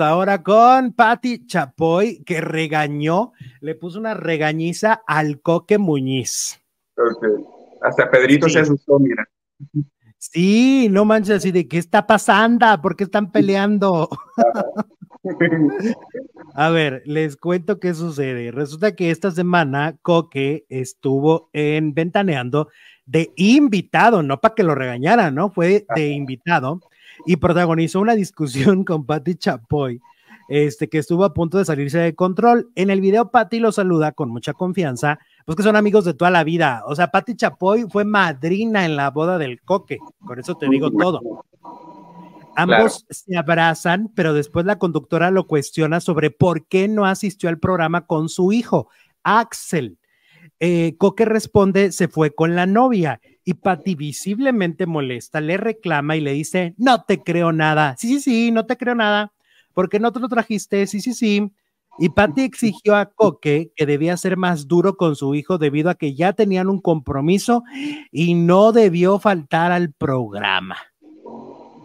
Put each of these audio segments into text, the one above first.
ahora con Patti Chapoy, que regañó, le puso una regañiza al Coque Muñiz. hasta Pedrito se asustó, mira. Sí, no manches, así de qué está pasando, por qué están peleando. A ver, les cuento qué sucede. Resulta que esta semana Coque estuvo en Ventaneando de invitado, no para que lo regañara, ¿no? Fue de invitado y protagonizó una discusión con Patty Chapoy, este, que estuvo a punto de salirse de control. En el video, Patty lo saluda con mucha confianza, pues que son amigos de toda la vida. O sea, Patty Chapoy fue madrina en la boda del coque, con eso te digo todo. Ambos se abrazan, pero después la conductora lo cuestiona sobre por qué no asistió al programa con su hijo, Axel eh, Coque responde, se fue con la novia y Patty visiblemente molesta, le reclama y le dice, no te creo nada, sí, sí, sí, no te creo nada, porque no te lo trajiste, sí, sí, sí. Y Patty exigió a Coque que debía ser más duro con su hijo debido a que ya tenían un compromiso y no debió faltar al programa.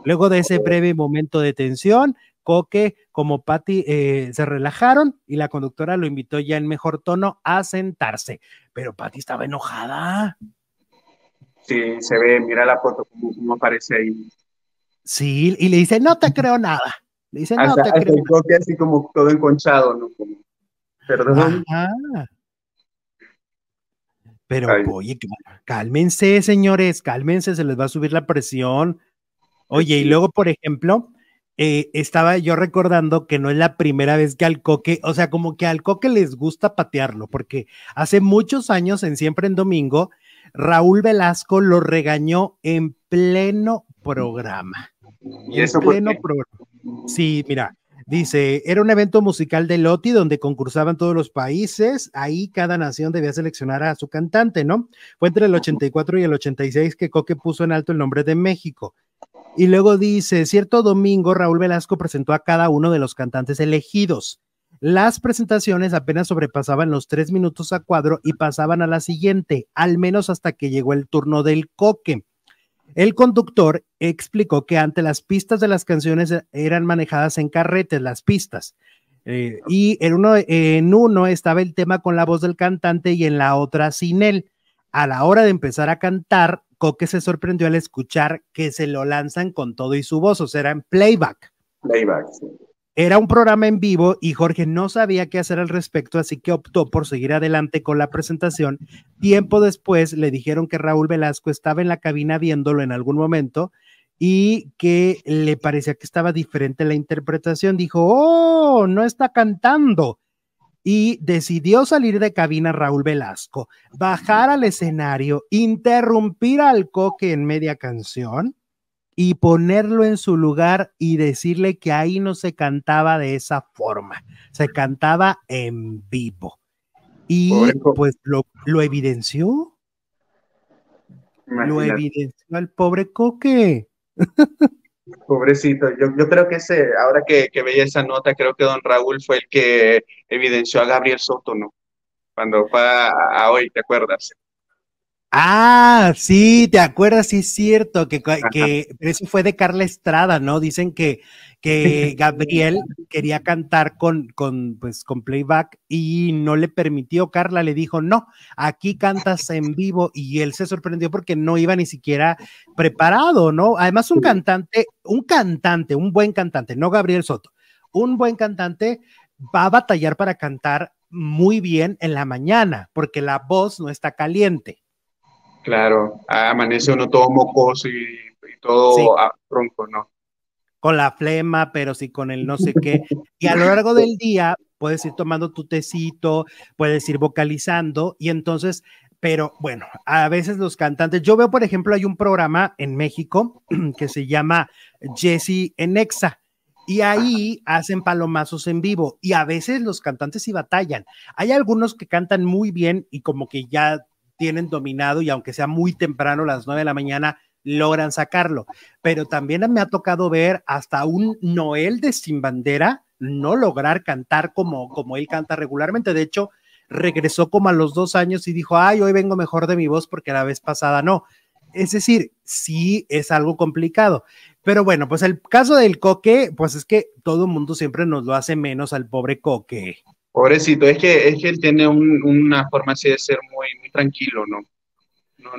Luego de ese breve momento de tensión, Coque como Patty eh, se relajaron y la conductora lo invitó ya en mejor tono a sentarse. Pero Patty estaba enojada. Sí, se ve, mira la foto como, aparece ahí. Sí, y le dice, no te creo nada. Le dice, no te creo. nada. así como todo enconchado, ¿no? perdón. Pero, oye, cálmense, señores, cálmense, se les va a subir la presión. Oye, y luego, por ejemplo, eh, estaba yo recordando que no es la primera vez que al coque, o sea, como que al coque les gusta patearlo, porque hace muchos años, en Siempre en Domingo, Raúl Velasco lo regañó en pleno programa. ¿Y eso en pleno Sí, mira, Dice, era un evento musical de Loti donde concursaban todos los países, ahí cada nación debía seleccionar a su cantante, ¿no? Fue entre el 84 y el 86 que Coque puso en alto el nombre de México. Y luego dice, cierto domingo Raúl Velasco presentó a cada uno de los cantantes elegidos. Las presentaciones apenas sobrepasaban los tres minutos a cuadro y pasaban a la siguiente, al menos hasta que llegó el turno del coque. El conductor explicó que ante las pistas de las canciones eran manejadas en carretes, las pistas. Eh, y en uno, en uno estaba el tema con la voz del cantante y en la otra sin él. A la hora de empezar a cantar, que se sorprendió al escuchar que se lo lanzan con todo y su voz, o sea, en playback. Playback, Era un programa en vivo y Jorge no sabía qué hacer al respecto, así que optó por seguir adelante con la presentación. Tiempo después le dijeron que Raúl Velasco estaba en la cabina viéndolo en algún momento y que le parecía que estaba diferente la interpretación. Dijo, oh, no está cantando y decidió salir de cabina Raúl Velasco, bajar al escenario, interrumpir al coque en media canción y ponerlo en su lugar y decirle que ahí no se cantaba de esa forma, se cantaba en vivo. Y pues lo, evidenció. Lo evidenció al pobre coque. Pobrecito, yo, yo, creo que ese, ahora que, que, veía esa nota, creo que don Raúl fue el que evidenció a Gabriel Soto, ¿no? Cuando fue a hoy, ¿te acuerdas? Ah, sí, te acuerdas, sí es cierto, que, eso fue de Carla Estrada, ¿no? Dicen que, que Gabriel quería cantar con, con, pues, con playback y no le permitió, Carla le dijo, no, aquí cantas en vivo y él se sorprendió porque no iba ni siquiera preparado, ¿no? Además, un cantante, un cantante, un buen cantante, no Gabriel Soto, un buen cantante va a batallar para cantar muy bien en la mañana porque la voz no está caliente. Claro, amanece uno todo mocoso y, todo a tronco, ¿no? Con la flema, pero sí con el no sé qué. Y a lo largo del día puedes ir tomando tu tecito, puedes ir vocalizando y entonces, pero bueno, a veces los cantantes, yo veo, por ejemplo, hay un programa en México que se llama Jesse en Exa y ahí hacen palomazos en vivo y a veces los cantantes sí batallan. Hay algunos que cantan muy bien y como que ya tienen dominado y aunque sea muy temprano, las nueve de la mañana, logran sacarlo. Pero también me ha tocado ver hasta un Noel de Sin Bandera no lograr cantar como, como él canta regularmente. De hecho, regresó como a los dos años y dijo, ay, hoy vengo mejor de mi voz porque la vez pasada no. Es decir, sí es algo complicado. Pero bueno, pues el caso del coque, pues es que todo el mundo siempre nos lo hace menos al pobre coque. Pobrecito, es que, es que él tiene una forma así de ser muy, muy tranquilo, ¿no?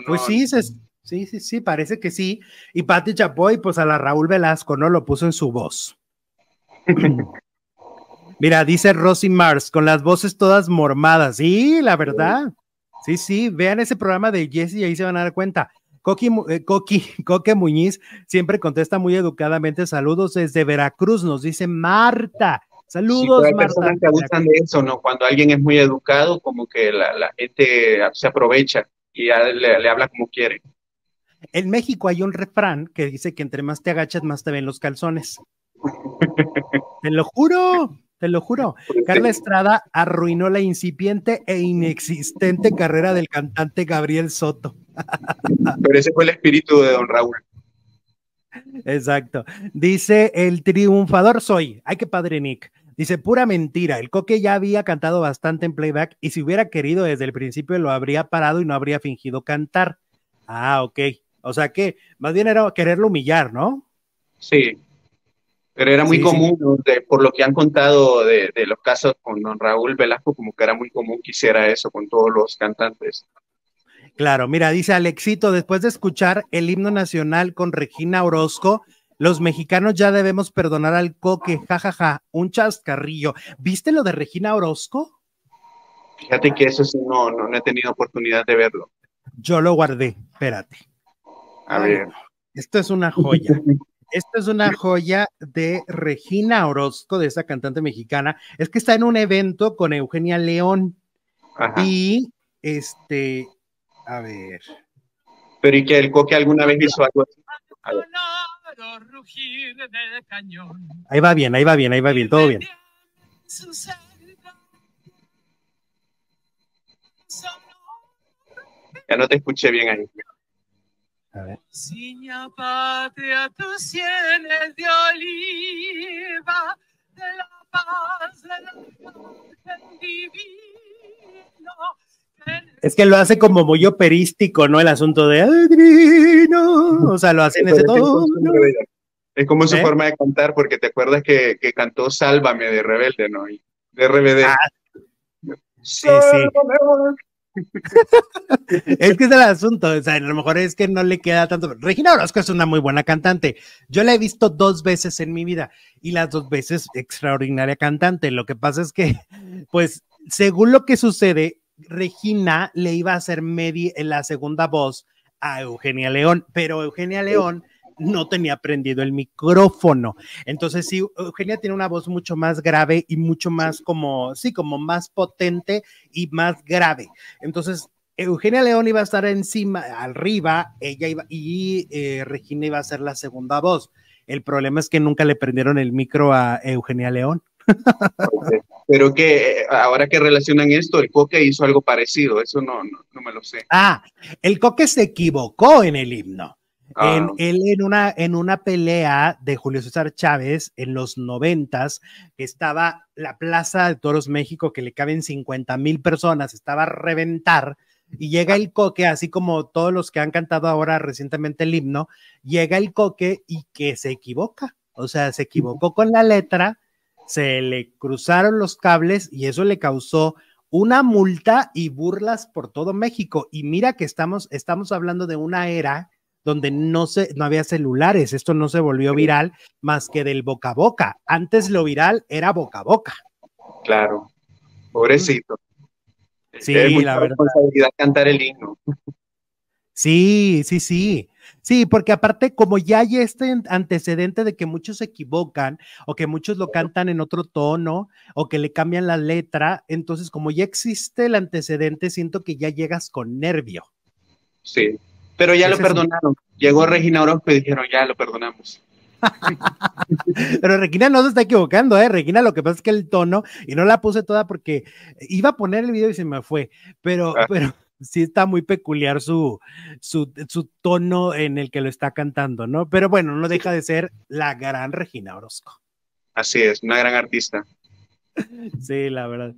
pues sí, sí, sí, sí, parece que sí. Y Pati Chapoy, pues a la Raúl Velasco, ¿no? Lo puso en su voz. Mira, dice Rosy Mars, con las voces todas mormadas. Sí, la verdad. Sí, sí, vean ese programa de Jesse y ahí se van a dar cuenta. Coqui, eh, Coqui, Coque Muñiz siempre contesta muy educadamente. Saludos desde Veracruz, nos dice Marta. Saludos, sí, hay Marta. personas de eso, ¿no? Cuando alguien es muy educado, como que la, la gente ah, se aprovecha y le, le, habla como quiere. En México hay un refrán que dice que entre más te agachas, más te ven los calzones. te lo juro, te lo juro. Carla Estrada arruinó la incipiente e inexistente carrera del cantante Gabriel Soto. Pero ese fue el espíritu de don Raúl. Exacto. Dice el triunfador soy. Ay, qué padre, Nick. Dice, pura mentira, el coque ya había cantado bastante en playback y si hubiera querido desde el principio lo habría parado y no habría fingido cantar. Ah, ok. O sea que más bien era quererlo humillar, ¿no? Sí. Pero era muy común, por lo que han contado de, de, los casos con don Raúl Velasco, como que era muy común que hiciera eso con todos los cantantes. Claro, mira, dice Alexito, después de escuchar el himno nacional con Regina Orozco, los mexicanos ya debemos perdonar al coque, jajaja, ja, ja, un chascarrillo. ¿Viste lo de Regina Orozco? Fíjate que eso sí, no, no, no he tenido oportunidad de verlo. Yo lo guardé, espérate. A ver. Esto es una joya. Esto es una joya de Regina Orozco, de esa cantante mexicana. Es que está en un evento con Eugenia León. Ajá. Y este, a ver. Pero y que el coque alguna vez hizo algo así. Ahí va bien, ahí va bien, ahí va bien, todo bien. Ya no te escuché bien ahí. A ver. patria, es que lo hace como muy operístico, ¿no? El asunto de O sea, lo hacen ese todo. Es como su ¿Eh? forma de cantar, porque te acuerdas que, cantó Sálvame de Rebelde, ¿no? de RBD. Ah. sí, sí. es que es el asunto, o sea, a lo mejor es que no le queda tanto. Regina Orozco es una muy buena cantante. Yo la he visto dos veces en mi vida y las dos veces extraordinaria cantante. Lo que pasa es que, pues, según lo que sucede, Regina le iba a hacer en eh, la segunda voz a Eugenia León, pero Eugenia León no tenía prendido el micrófono. Entonces, sí, Eugenia tiene una voz mucho más grave y mucho más como, sí, como más potente y más grave. Entonces, Eugenia León iba a estar encima, arriba, ella iba, y eh, Regina iba a ser la segunda voz. El problema es que nunca le prendieron el micro a Eugenia León pero que eh, ahora que relacionan esto, el Coque hizo algo parecido, eso no, no, me lo sé. Ah, el Coque se equivocó en el himno. Ah, en, una, en una pelea de Julio César Chávez en los noventas, estaba la Plaza de Toros México, que le caben 50 mil personas, estaba a reventar, y llega el coque, así como todos los que han cantado ahora recientemente el himno, llega el coque y que se equivoca, o sea, se equivocó con la letra se le cruzaron los cables y eso le causó una multa y burlas por todo México. Y mira que estamos, estamos hablando de una era donde no, se, no había celulares, esto no se volvió viral más que del boca a boca. Antes lo viral era boca a boca. Claro, pobrecito. Sí, la verdad. cantar el himno. Sí, sí, sí. Sí, porque aparte, como ya hay este antecedente de que muchos se equivocan o que muchos lo cantan en otro tono o que le cambian la letra, entonces como ya existe el antecedente, siento que ya llegas con nervio. Sí, pero ya lo perdonaron. Llegó Regina Orozco y dijeron, ya lo perdonamos. Pero Regina no se está equivocando, ¿eh? Regina lo que pasa es que el tono, y no la puse toda porque iba a poner el video y se me fue, pero, ah. pero, sí está muy peculiar su, tono en el que lo está cantando, ¿no? Pero bueno, no deja de ser la gran Regina Orozco. Así es, una gran artista. Sí, la verdad.